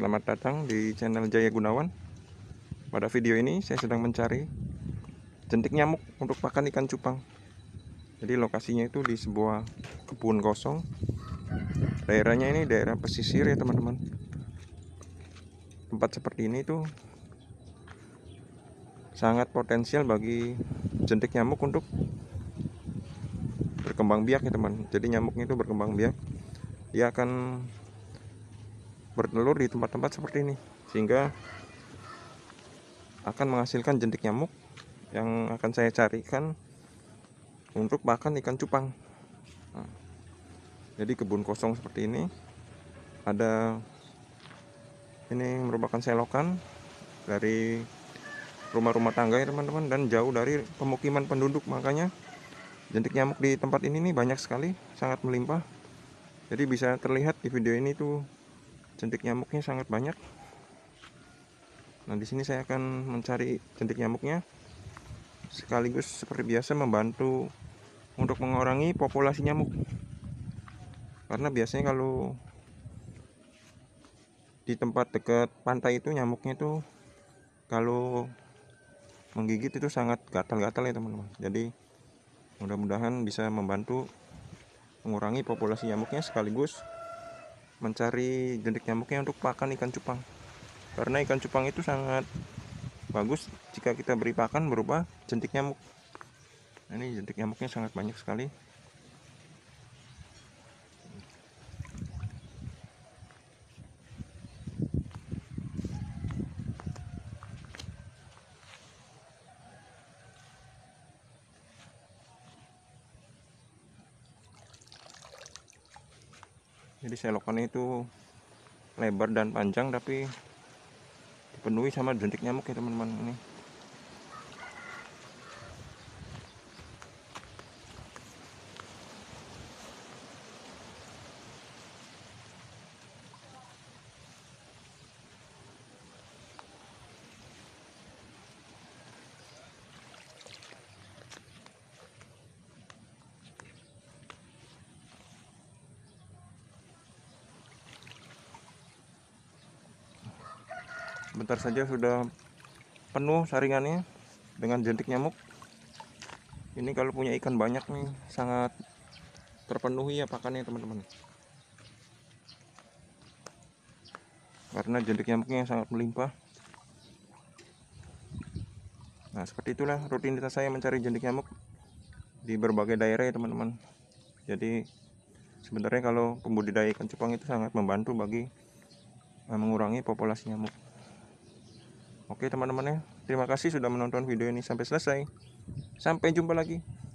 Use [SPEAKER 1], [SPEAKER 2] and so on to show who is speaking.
[SPEAKER 1] Selamat datang di channel Jaya Gunawan Pada video ini saya sedang mencari jentik nyamuk untuk pakan ikan cupang Jadi lokasinya itu di sebuah kebun kosong Daerahnya ini daerah pesisir ya teman-teman Tempat seperti ini itu Sangat potensial bagi jentik nyamuk untuk berkembang biak ya teman Jadi nyamuknya itu berkembang biak Dia akan bertelur di tempat-tempat seperti ini sehingga akan menghasilkan jentik nyamuk yang akan saya carikan untuk makan ikan cupang nah, jadi kebun kosong seperti ini ada ini merupakan selokan dari rumah-rumah tangga ya teman-teman dan jauh dari pemukiman penduduk makanya jentik nyamuk di tempat ini nih banyak sekali sangat melimpah jadi bisa terlihat di video ini tuh jentik nyamuknya sangat banyak nah di sini saya akan mencari jentik nyamuknya sekaligus seperti biasa membantu untuk mengurangi populasi nyamuk karena biasanya kalau di tempat dekat pantai itu nyamuknya itu kalau menggigit itu sangat gatal-gatal ya teman-teman jadi mudah-mudahan bisa membantu mengurangi populasi nyamuknya sekaligus mencari jentik nyamuknya untuk pakan ikan cupang karena ikan cupang itu sangat bagus jika kita beri pakan berupa jentik nyamuk ini jentik nyamuknya sangat banyak sekali jadi selokan itu lebar dan panjang tapi dipenuhi sama jentik nyamuk ya teman-teman ini sebentar saja sudah penuh saringannya dengan jentik nyamuk ini kalau punya ikan banyak nih sangat terpenuhi ya pakannya teman-teman karena jentik nyamuknya sangat melimpah nah seperti itulah rutinitas saya mencari jentik nyamuk di berbagai daerah ya teman-teman jadi sebenarnya kalau pembudidaya ikan cupang itu sangat membantu bagi eh, mengurangi populasi nyamuk Oke teman-teman ya, terima kasih sudah menonton video ini sampai selesai. Sampai jumpa lagi.